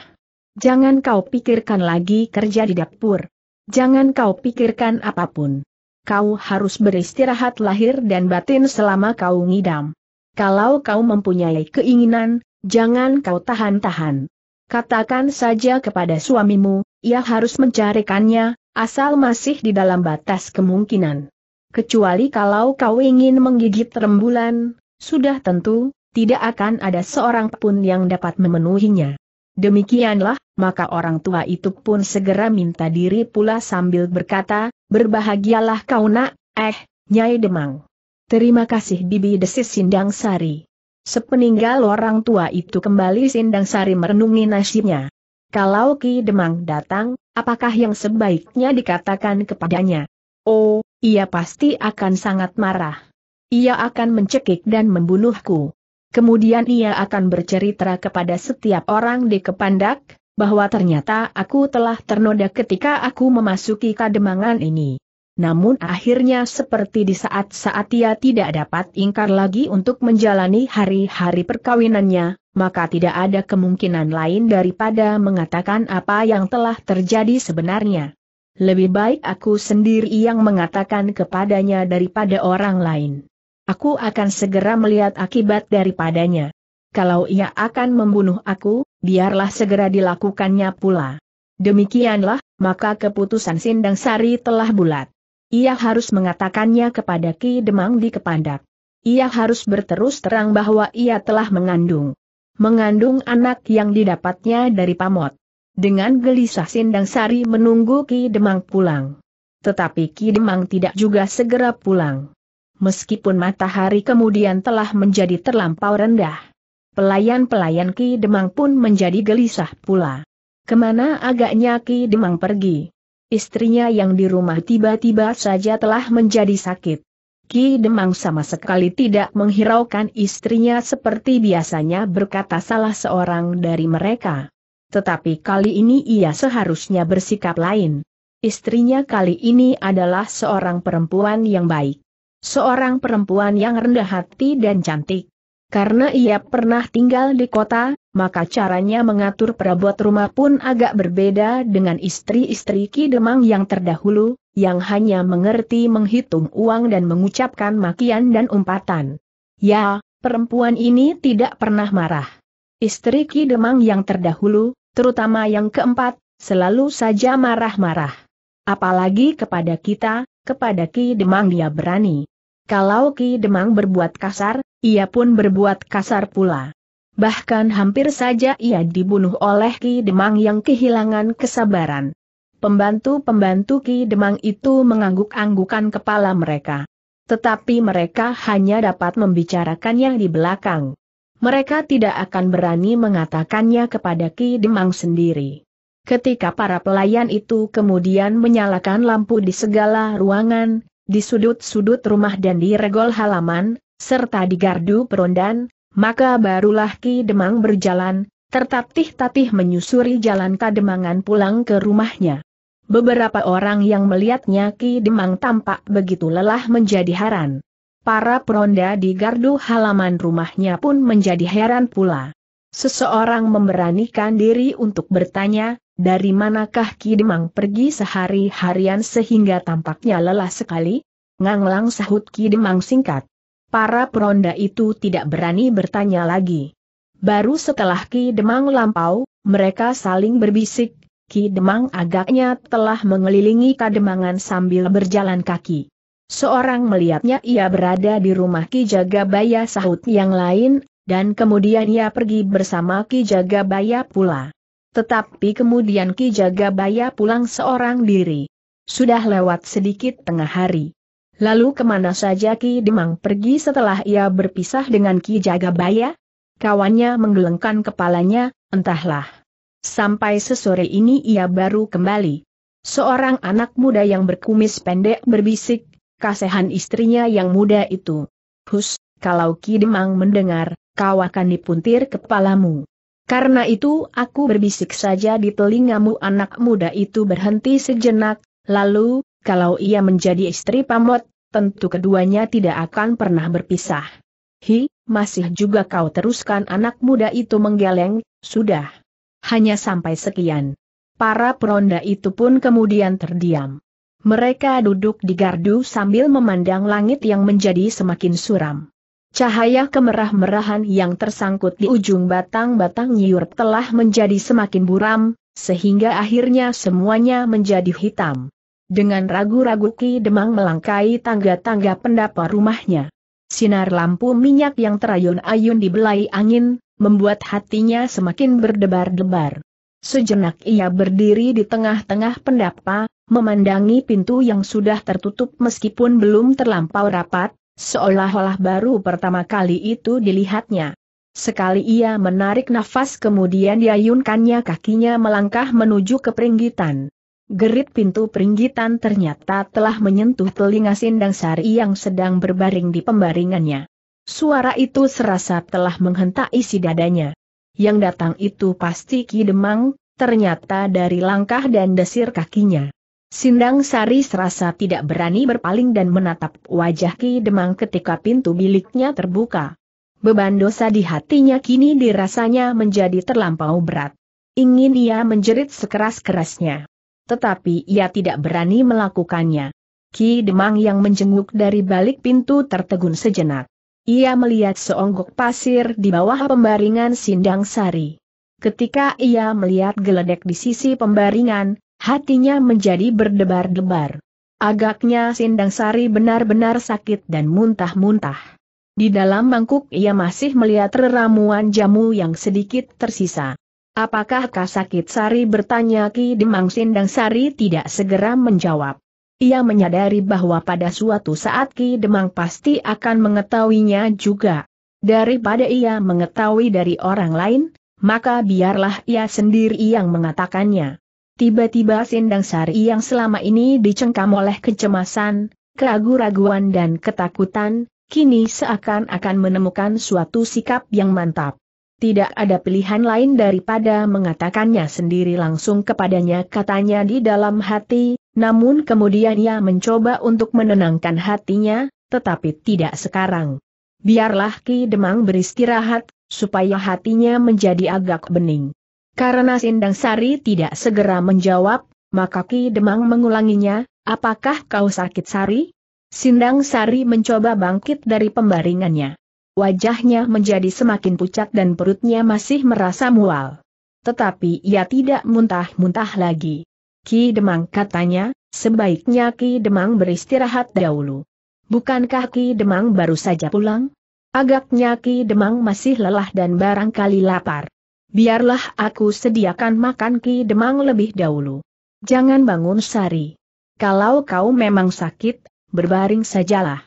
Jangan kau pikirkan lagi kerja di dapur. Jangan kau pikirkan apapun. Kau harus beristirahat lahir dan batin selama kau ngidam. Kalau kau mempunyai keinginan, jangan kau tahan-tahan. Katakan saja kepada suamimu, ia harus mencarikannya, asal masih di dalam batas kemungkinan. Kecuali kalau kau ingin menggigit rembulan, sudah tentu, tidak akan ada seorang pun yang dapat memenuhinya. Demikianlah, maka orang tua itu pun segera minta diri pula sambil berkata, berbahagialah kau nak, eh, Nyai Demang. Terima kasih Bibi desis Sindang Sari. Sepeninggal orang tua itu kembali Sindang Sari merenungi nasibnya. Kalau Ki Demang datang, apakah yang sebaiknya dikatakan kepadanya? Oh, ia pasti akan sangat marah. Ia akan mencekik dan membunuhku. Kemudian ia akan bercerita kepada setiap orang di Kepandak, bahwa ternyata aku telah ternoda ketika aku memasuki kademangan ini. Namun akhirnya seperti di saat-saat ia tidak dapat ingkar lagi untuk menjalani hari-hari perkawinannya, maka tidak ada kemungkinan lain daripada mengatakan apa yang telah terjadi sebenarnya. Lebih baik aku sendiri yang mengatakan kepadanya daripada orang lain. Aku akan segera melihat akibat daripadanya. Kalau ia akan membunuh aku, biarlah segera dilakukannya pula. Demikianlah, maka keputusan Sindang Sari telah bulat. Ia harus mengatakannya kepada Ki Demang di Kepandak. Ia harus berterus terang bahwa ia telah mengandung mengandung anak yang didapatnya dari pamot. Dengan gelisah Sindang Sari menunggu Ki Demang pulang. Tetapi Ki Demang tidak juga segera pulang. Meskipun matahari kemudian telah menjadi terlampau rendah. Pelayan-pelayan Ki Demang pun menjadi gelisah pula. Kemana agaknya Ki Demang pergi? Istrinya yang di rumah tiba-tiba saja telah menjadi sakit. Ki Demang sama sekali tidak menghiraukan istrinya seperti biasanya berkata salah seorang dari mereka. Tetapi kali ini ia seharusnya bersikap lain. Istrinya kali ini adalah seorang perempuan yang baik. Seorang perempuan yang rendah hati dan cantik. Karena ia pernah tinggal di kota, maka caranya mengatur perabot rumah pun agak berbeda dengan istri-istri Ki Demang yang terdahulu, yang hanya mengerti menghitung uang dan mengucapkan makian dan umpatan. Ya, perempuan ini tidak pernah marah. Istri Ki Demang yang terdahulu, terutama yang keempat, selalu saja marah-marah. Apalagi kepada kita, kepada Ki Demang dia berani. Kalau Ki Demang berbuat kasar, ia pun berbuat kasar pula. Bahkan hampir saja ia dibunuh oleh Ki Demang yang kehilangan kesabaran. Pembantu-pembantu Ki Demang itu mengangguk-anggukan kepala mereka. Tetapi mereka hanya dapat membicarakan yang di belakang. Mereka tidak akan berani mengatakannya kepada Ki Demang sendiri. Ketika para pelayan itu kemudian menyalakan lampu di segala ruangan, di sudut-sudut rumah dan di regol halaman, serta di gardu perondan, maka barulah Ki Demang berjalan, tertatih-tatih menyusuri jalan Kademangan pulang ke rumahnya. Beberapa orang yang melihatnya Ki Demang tampak begitu lelah menjadi heran. Para peronda di gardu halaman rumahnya pun menjadi heran pula. Seseorang memberanikan diri untuk bertanya, dari manakah Ki Demang pergi sehari-harian sehingga tampaknya lelah sekali? Nganglang sahut Ki Demang singkat para peronda itu tidak berani bertanya lagi. Baru setelah Ki Demang lampau, mereka saling berbisik, Ki Demang agaknya telah mengelilingi kademangan sambil berjalan kaki. Seorang melihatnya ia berada di rumah Ki Jagabaya sahut yang lain, dan kemudian ia pergi bersama Ki Jagabaya pula. Tetapi kemudian Ki Jagabaya pulang seorang diri. Sudah lewat sedikit tengah hari. Lalu kemana saja Ki Demang pergi setelah ia berpisah dengan Ki Jagabaya? Kawannya menggelengkan kepalanya, entahlah. Sampai sesore ini ia baru kembali. Seorang anak muda yang berkumis pendek berbisik, kasihan istrinya yang muda itu. Hus, kalau Ki Demang mendengar, kau akan dipuntir kepalamu. Karena itu aku berbisik saja di telingamu anak muda itu berhenti sejenak, lalu, kalau ia menjadi istri Pamot, tentu keduanya tidak akan pernah berpisah. Hi, masih juga kau teruskan anak muda itu menggeleng, sudah. Hanya sampai sekian. Para peronda itu pun kemudian terdiam. Mereka duduk di gardu sambil memandang langit yang menjadi semakin suram. Cahaya kemerah-merahan yang tersangkut di ujung batang-batang nyiur telah menjadi semakin buram, sehingga akhirnya semuanya menjadi hitam. Dengan ragu-ragu Ki Demang melangkai tangga-tangga pendapa rumahnya. Sinar lampu minyak yang terayun-ayun dibelai angin, membuat hatinya semakin berdebar-debar. Sejenak ia berdiri di tengah-tengah pendapa, memandangi pintu yang sudah tertutup meskipun belum terlampau rapat, seolah-olah baru pertama kali itu dilihatnya. Sekali ia menarik nafas kemudian diayunkannya kakinya melangkah menuju ke peringgitan. Gerit pintu peringgitan ternyata telah menyentuh telinga Sindang Sari yang sedang berbaring di pembaringannya. Suara itu serasa telah menghentak isi dadanya. Yang datang itu pasti Ki Demang, ternyata dari langkah dan desir kakinya. Sindang Sari serasa tidak berani berpaling dan menatap wajah Ki Demang ketika pintu biliknya terbuka. Beban dosa di hatinya kini dirasanya menjadi terlampau berat. Ingin ia menjerit sekeras-kerasnya tetapi ia tidak berani melakukannya. Ki Demang yang menjenguk dari balik pintu tertegun sejenak. Ia melihat seonggok pasir di bawah pembaringan Sindang Sari. Ketika ia melihat geledek di sisi pembaringan, hatinya menjadi berdebar-debar. Agaknya Sindang Sari benar-benar sakit dan muntah-muntah. Di dalam mangkuk ia masih melihat reramuan jamu yang sedikit tersisa. Apakah Kasakit Sari bertanya Ki Demang Sindang Sari tidak segera menjawab. Ia menyadari bahwa pada suatu saat Ki Demang pasti akan mengetahuinya juga. Daripada ia mengetahui dari orang lain, maka biarlah ia sendiri yang mengatakannya. Tiba-tiba Sindang Sari yang selama ini dicengkam oleh kecemasan, keragu-raguan dan ketakutan, kini seakan-akan menemukan suatu sikap yang mantap. Tidak ada pilihan lain daripada mengatakannya sendiri langsung kepadanya katanya di dalam hati, namun kemudian ia mencoba untuk menenangkan hatinya, tetapi tidak sekarang. Biarlah Ki Demang beristirahat, supaya hatinya menjadi agak bening. Karena Sindang Sari tidak segera menjawab, maka Ki Demang mengulanginya, apakah kau sakit Sari? Sindang Sari mencoba bangkit dari pembaringannya. Wajahnya menjadi semakin pucat dan perutnya masih merasa mual. Tetapi ia tidak muntah-muntah lagi. Ki Demang katanya, sebaiknya Ki Demang beristirahat dahulu. Bukankah Ki Demang baru saja pulang? Agaknya Ki Demang masih lelah dan barangkali lapar. Biarlah aku sediakan makan Ki Demang lebih dahulu. Jangan bangun Sari. Kalau kau memang sakit, berbaring sajalah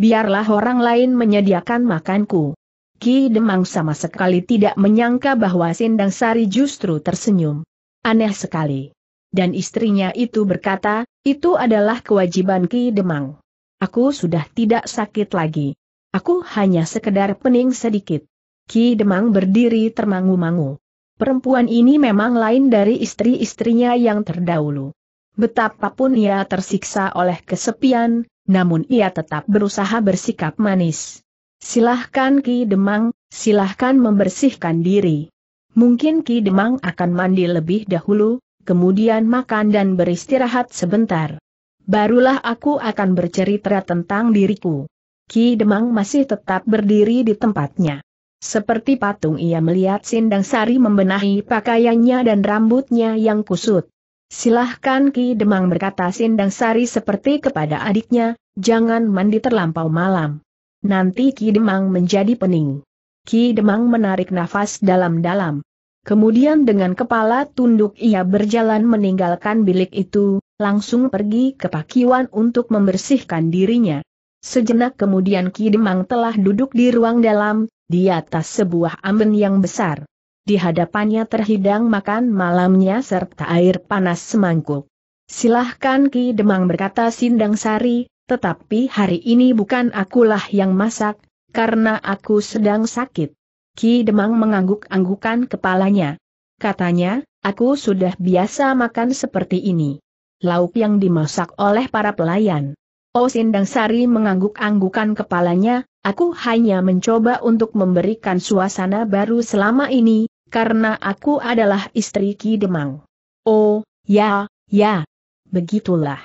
biarlah orang lain menyediakan makanku. Ki Demang sama sekali tidak menyangka bahwa Sindang Sari justru tersenyum. Aneh sekali. Dan istrinya itu berkata, itu adalah kewajiban Ki Demang. Aku sudah tidak sakit lagi. Aku hanya sekedar pening sedikit. Ki Demang berdiri termangu-mangu. Perempuan ini memang lain dari istri-istrinya yang terdahulu. Betapapun ia tersiksa oleh kesepian, namun ia tetap berusaha bersikap manis. Silahkan Ki Demang, silahkan membersihkan diri. Mungkin Ki Demang akan mandi lebih dahulu, kemudian makan dan beristirahat sebentar. Barulah aku akan bercerita tentang diriku. Ki Demang masih tetap berdiri di tempatnya. Seperti patung ia melihat Sindang Sari membenahi pakaiannya dan rambutnya yang kusut. Silahkan Ki Demang berkata Sindang Sari seperti kepada adiknya, jangan mandi terlampau malam. Nanti Ki Demang menjadi pening. Ki Demang menarik nafas dalam-dalam. Kemudian dengan kepala tunduk ia berjalan meninggalkan bilik itu, langsung pergi ke pakiwan untuk membersihkan dirinya. Sejenak kemudian Ki Demang telah duduk di ruang dalam, di atas sebuah amben yang besar. Di hadapannya terhidang makan malamnya serta air panas semangkuk. Silahkan Ki Demang berkata Sindang Sari, tetapi hari ini bukan akulah yang masak, karena aku sedang sakit. Ki Demang mengangguk-anggukan kepalanya. Katanya, aku sudah biasa makan seperti ini. Lauk yang dimasak oleh para pelayan. Oh Sindang Sari mengangguk-anggukan kepalanya, aku hanya mencoba untuk memberikan suasana baru selama ini, karena aku adalah istri Ki Demang. Oh, ya, ya. Begitulah.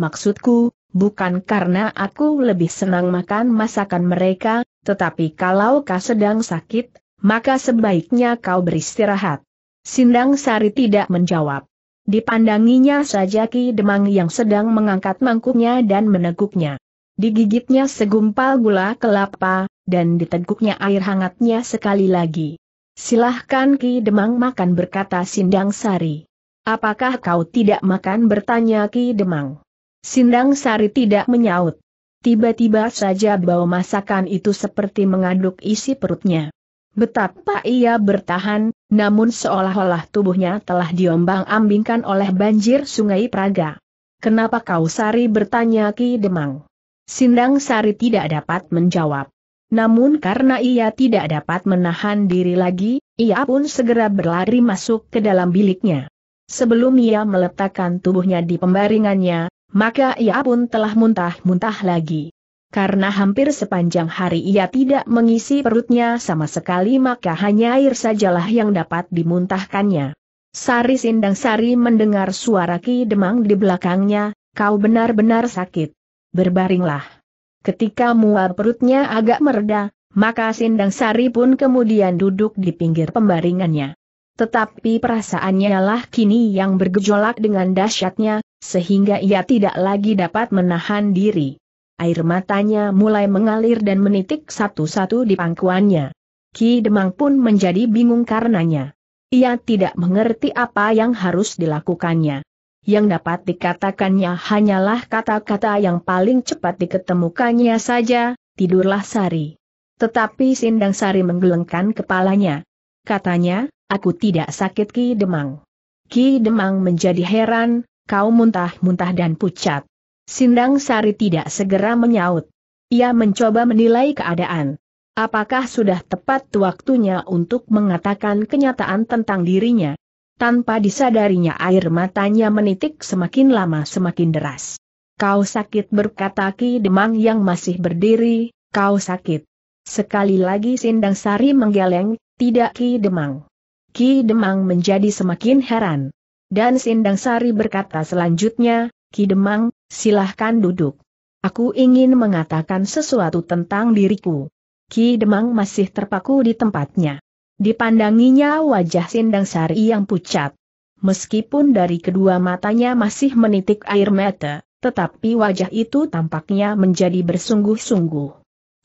Maksudku, bukan karena aku lebih senang makan masakan mereka, tetapi kalau kau sedang sakit, maka sebaiknya kau beristirahat. Sindang Sari tidak menjawab. Dipandanginya saja Ki Demang yang sedang mengangkat mangkuknya dan meneguknya. Digigitnya segumpal gula kelapa, dan diteguknya air hangatnya sekali lagi. Silahkan Ki Demang makan berkata Sindang Sari. Apakah kau tidak makan bertanya Ki Demang. Sindang Sari tidak menyaut. Tiba-tiba saja bau masakan itu seperti mengaduk isi perutnya. Betapa ia bertahan, namun seolah-olah tubuhnya telah diombang-ambingkan oleh banjir sungai Praga. Kenapa kau Sari bertanya Ki Demang. Sindang Sari tidak dapat menjawab. Namun karena ia tidak dapat menahan diri lagi, ia pun segera berlari masuk ke dalam biliknya. Sebelum ia meletakkan tubuhnya di pembaringannya, maka ia pun telah muntah-muntah lagi. Karena hampir sepanjang hari ia tidak mengisi perutnya sama sekali maka hanya air sajalah yang dapat dimuntahkannya. Sari Sindang Sari mendengar suara Ki Demang di belakangnya, kau benar-benar sakit. Berbaringlah. Ketika mual perutnya agak mereda, maka Sindang Sari pun kemudian duduk di pinggir pembaringannya. Tetapi perasaannya lah kini yang bergejolak dengan dahsyatnya, sehingga ia tidak lagi dapat menahan diri. Air matanya mulai mengalir dan menitik satu-satu di pangkuannya. Ki Demang pun menjadi bingung karenanya. Ia tidak mengerti apa yang harus dilakukannya yang dapat dikatakannya hanyalah kata-kata yang paling cepat diketemukannya saja, tidurlah Sari. Tetapi Sindang Sari menggelengkan kepalanya. Katanya, aku tidak sakit Ki Demang. Ki Demang menjadi heran, kau muntah-muntah dan pucat. Sindang Sari tidak segera menyaut. Ia mencoba menilai keadaan. Apakah sudah tepat waktunya untuk mengatakan kenyataan tentang dirinya? Tanpa disadarinya air matanya menitik semakin lama semakin deras. Kau sakit berkata Ki Demang yang masih berdiri, kau sakit. Sekali lagi Sindang Sari menggeleng, tidak Ki Demang. Ki Demang menjadi semakin heran. Dan Sindang Sari berkata selanjutnya, Ki Demang, silahkan duduk. Aku ingin mengatakan sesuatu tentang diriku. Ki Demang masih terpaku di tempatnya. Dipandanginya wajah Sindang Sari yang pucat. Meskipun dari kedua matanya masih menitik air mata, tetapi wajah itu tampaknya menjadi bersungguh-sungguh.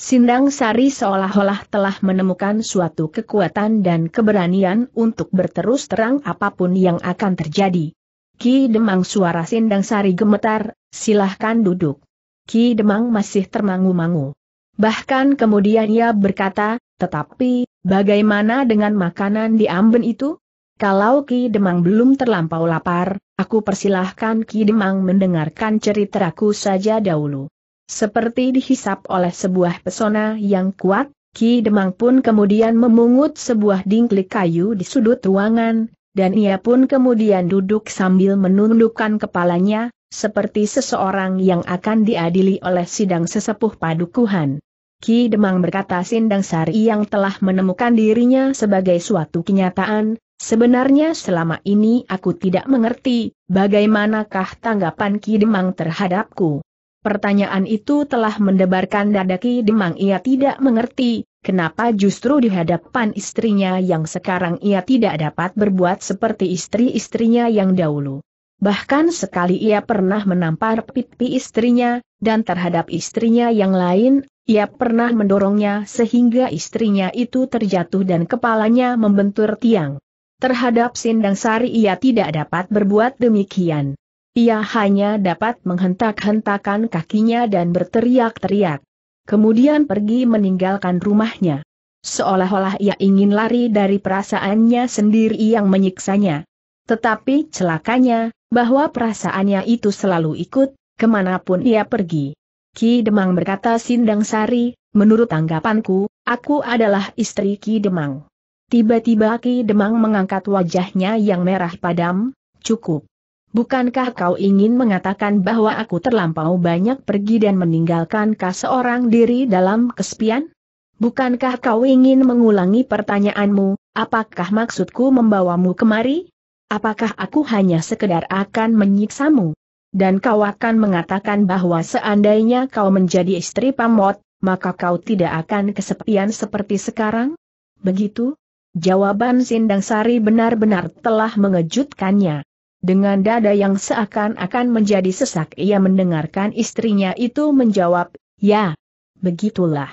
Sindang Sari seolah-olah telah menemukan suatu kekuatan dan keberanian untuk berterus terang apapun yang akan terjadi. Ki Demang suara Sindang Sari gemetar, silahkan duduk. Ki Demang masih termangu-mangu. Bahkan kemudian ia berkata, tetapi, bagaimana dengan makanan di amben itu? Kalau Ki Demang belum terlampau lapar, aku persilahkan Ki Demang mendengarkan ceritaku saja dahulu. Seperti dihisap oleh sebuah pesona yang kuat, Ki Demang pun kemudian memungut sebuah dingklik kayu di sudut ruangan, dan ia pun kemudian duduk sambil menundukkan kepalanya, seperti seseorang yang akan diadili oleh sidang sesepuh padukuhan. Ki Demang berkata Sindang Sari yang telah menemukan dirinya sebagai suatu kenyataan, sebenarnya selama ini aku tidak mengerti, bagaimanakah tanggapan Ki Demang terhadapku. Pertanyaan itu telah mendebarkan dada Ki Demang ia tidak mengerti, kenapa justru di hadapan istrinya yang sekarang ia tidak dapat berbuat seperti istri-istrinya yang dahulu. Bahkan sekali ia pernah menampar pipi istrinya, dan terhadap istrinya yang lain, ia pernah mendorongnya sehingga istrinya itu terjatuh dan kepalanya membentur tiang. Terhadap Sindang Sari ia tidak dapat berbuat demikian. Ia hanya dapat menghentak-hentakan kakinya dan berteriak-teriak. Kemudian pergi meninggalkan rumahnya. Seolah-olah ia ingin lari dari perasaannya sendiri yang menyiksanya. Tetapi celakanya, bahwa perasaannya itu selalu ikut, kemanapun ia pergi. Ki Demang berkata Sindang Sari, menurut tanggapanku, aku adalah istri Ki Demang. Tiba-tiba Ki Demang mengangkat wajahnya yang merah padam, cukup. Bukankah kau ingin mengatakan bahwa aku terlampau banyak pergi dan meninggalkan kau seorang diri dalam kesepian? Bukankah kau ingin mengulangi pertanyaanmu, apakah maksudku membawamu kemari? Apakah aku hanya sekedar akan menyiksamu? dan kau akan mengatakan bahwa seandainya kau menjadi istri pamot, maka kau tidak akan kesepian seperti sekarang? Begitu? Jawaban Sindang Sari benar-benar telah mengejutkannya. Dengan dada yang seakan-akan menjadi sesak ia mendengarkan istrinya itu menjawab, ya, begitulah.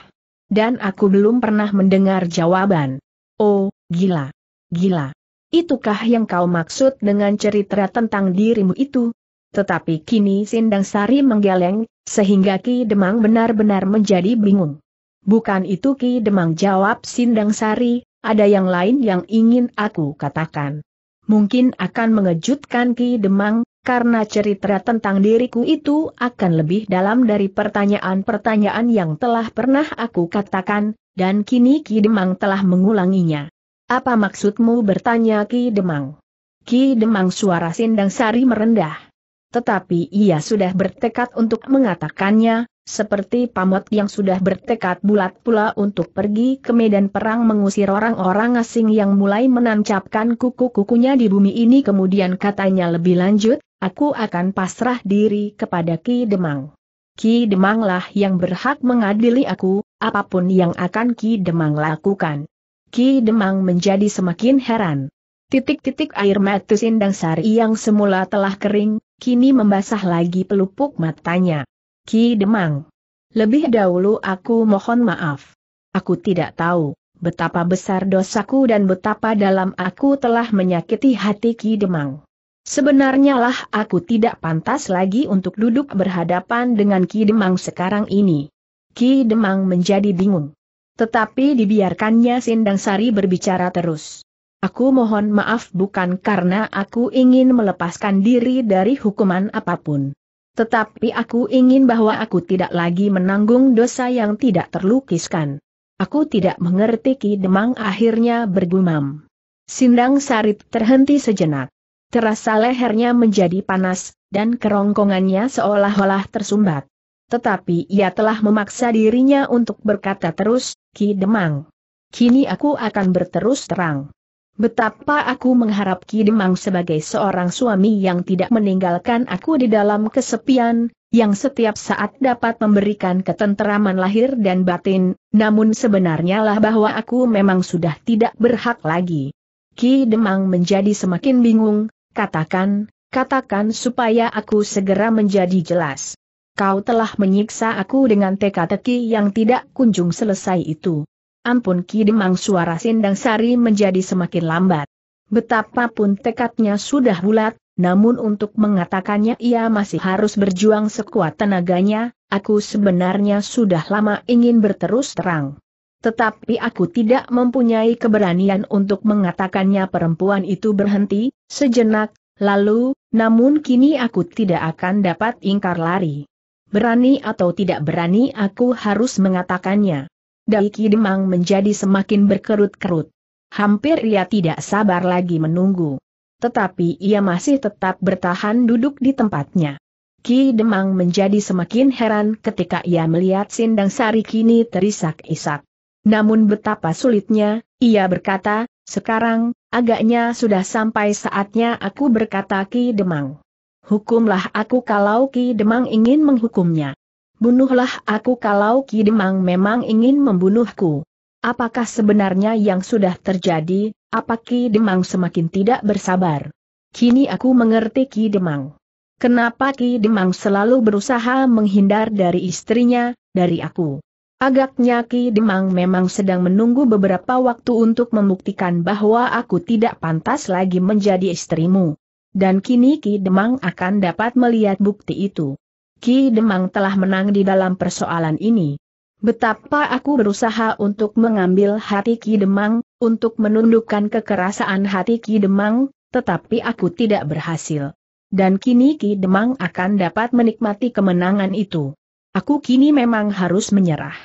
Dan aku belum pernah mendengar jawaban. Oh, gila, gila. Itukah yang kau maksud dengan cerita tentang dirimu itu? Tetapi kini Sindang Sari menggeleng, sehingga Ki Demang benar-benar menjadi bingung. Bukan itu Ki Demang jawab Sindang Sari, ada yang lain yang ingin aku katakan. Mungkin akan mengejutkan Ki Demang, karena cerita tentang diriku itu akan lebih dalam dari pertanyaan-pertanyaan yang telah pernah aku katakan, dan kini Ki Demang telah mengulanginya. Apa maksudmu bertanya Ki Demang? Ki Demang suara Sindang Sari merendah tetapi ia sudah bertekad untuk mengatakannya, seperti pamot yang sudah bertekad bulat pula untuk pergi ke medan perang mengusir orang-orang asing yang mulai menancapkan kuku-kukunya di bumi ini kemudian katanya lebih lanjut, aku akan pasrah diri kepada Ki Demang. Ki Demanglah yang berhak mengadili aku, apapun yang akan Ki Demang lakukan. Ki Demang menjadi semakin heran. Titik-titik air mata Sindang Sari yang semula telah kering, kini membasah lagi pelupuk matanya. Ki Demang. Lebih dahulu aku mohon maaf. Aku tidak tahu betapa besar dosaku dan betapa dalam aku telah menyakiti hati Ki Demang. Sebenarnya lah aku tidak pantas lagi untuk duduk berhadapan dengan Ki Demang sekarang ini. Ki Demang menjadi bingung. Tetapi dibiarkannya Sindang Sari berbicara terus. Aku mohon maaf bukan karena aku ingin melepaskan diri dari hukuman apapun. Tetapi aku ingin bahwa aku tidak lagi menanggung dosa yang tidak terlukiskan. Aku tidak mengerti Ki Demang akhirnya bergumam. Sindang Sarit terhenti sejenak. Terasa lehernya menjadi panas, dan kerongkongannya seolah-olah tersumbat. Tetapi ia telah memaksa dirinya untuk berkata terus, Ki Demang. Kini aku akan berterus terang. Betapa aku mengharap Demang sebagai seorang suami yang tidak meninggalkan aku di dalam kesepian, yang setiap saat dapat memberikan ketenteraman lahir dan batin, namun sebenarnya lah bahwa aku memang sudah tidak berhak lagi. Ki Demang menjadi semakin bingung, katakan, katakan supaya aku segera menjadi jelas. Kau telah menyiksa aku dengan teka-teki yang tidak kunjung selesai itu. Ampun Ki Demang suara Sindang Sari menjadi semakin lambat. Betapapun tekadnya sudah bulat, namun untuk mengatakannya ia masih harus berjuang sekuat tenaganya, aku sebenarnya sudah lama ingin berterus terang. Tetapi aku tidak mempunyai keberanian untuk mengatakannya perempuan itu berhenti, sejenak, lalu, namun kini aku tidak akan dapat ingkar lari. Berani atau tidak berani aku harus mengatakannya. Daiki Demang menjadi semakin berkerut-kerut. Hampir ia tidak sabar lagi menunggu. Tetapi ia masih tetap bertahan duduk di tempatnya. Ki Demang menjadi semakin heran ketika ia melihat Sindang Sari kini terisak-isak. Namun betapa sulitnya, ia berkata, sekarang, agaknya sudah sampai saatnya aku berkata Ki Demang. Hukumlah aku kalau Ki Demang ingin menghukumnya bunuhlah aku kalau Ki Demang memang ingin membunuhku. Apakah sebenarnya yang sudah terjadi, apa Ki Demang semakin tidak bersabar? Kini aku mengerti Ki Demang. Kenapa Ki Demang selalu berusaha menghindar dari istrinya, dari aku? Agaknya Ki Demang memang sedang menunggu beberapa waktu untuk membuktikan bahwa aku tidak pantas lagi menjadi istrimu. Dan kini Ki Demang akan dapat melihat bukti itu. Ki Demang telah menang di dalam persoalan ini. Betapa aku berusaha untuk mengambil hati Ki Demang, untuk menundukkan kekerasan hati Ki Demang, tetapi aku tidak berhasil. Dan kini Ki Demang akan dapat menikmati kemenangan itu. Aku kini memang harus menyerah.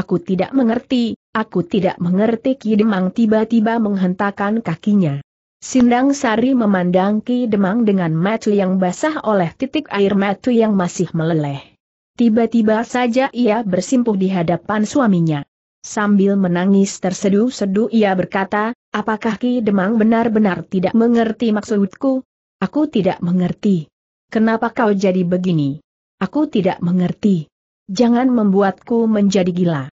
Aku tidak mengerti, aku tidak mengerti Ki Demang tiba-tiba menghentakkan kakinya. Sindang Sari memandang Ki Demang dengan mata yang basah oleh titik air mata yang masih meleleh. Tiba-tiba saja ia bersimpuh di hadapan suaminya. Sambil menangis tersedu-sedu ia berkata, apakah Ki Demang benar-benar tidak mengerti maksudku? Aku tidak mengerti. Kenapa kau jadi begini? Aku tidak mengerti. Jangan membuatku menjadi gila.